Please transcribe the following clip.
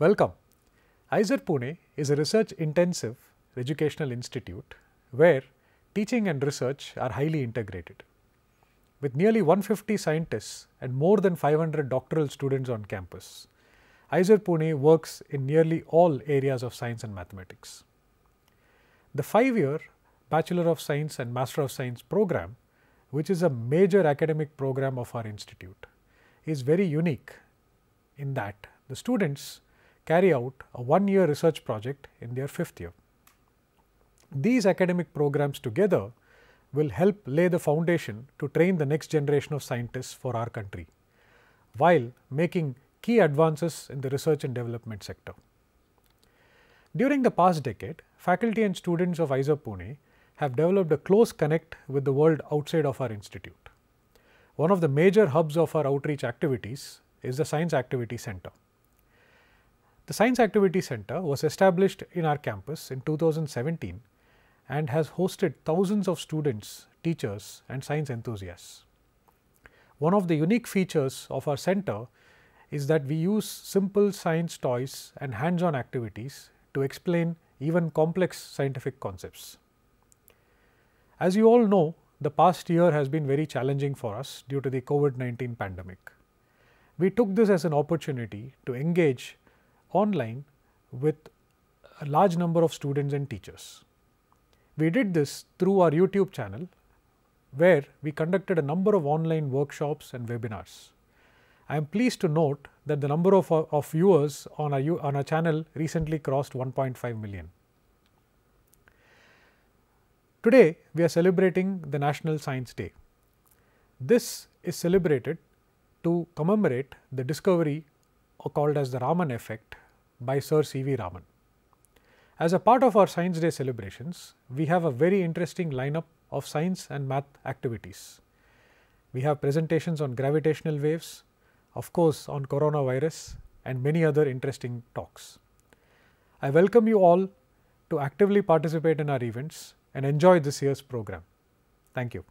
Welcome. IZ Pune is a research intensive educational institute where teaching and research are highly integrated. With nearly 150 scientists and more than 500 doctoral students on campus, IZ Pune works in nearly all areas of science and mathematics. The five-year Bachelor of Science and Master of Science program, which is a major academic program of our institute, is very unique in that the students carry out a one year research project in their fifth year. These academic programs together will help lay the foundation to train the next generation of scientists for our country, while making key advances in the research and development sector. During the past decade, faculty and students of ISER Pune have developed a close connect with the world outside of our institute. One of the major hubs of our outreach activities is the Science Activity Center. The Science Activity Center was established in our campus in 2017 and has hosted thousands of students, teachers and science enthusiasts. One of the unique features of our center is that we use simple science toys and hands-on activities to explain even complex scientific concepts. As you all know, the past year has been very challenging for us due to the COVID-19 pandemic. We took this as an opportunity to engage online with a large number of students and teachers. We did this through our YouTube channel where we conducted a number of online workshops and webinars. I am pleased to note that the number of, of viewers on our, on our channel recently crossed 1.5 million. Today, we are celebrating the National Science Day. This is celebrated to commemorate the discovery called as the Raman effect by Sir C. V. Raman. As a part of our Science Day celebrations, we have a very interesting lineup of science and math activities. We have presentations on gravitational waves, of course on coronavirus and many other interesting talks. I welcome you all to actively participate in our events and enjoy this year's program. Thank you.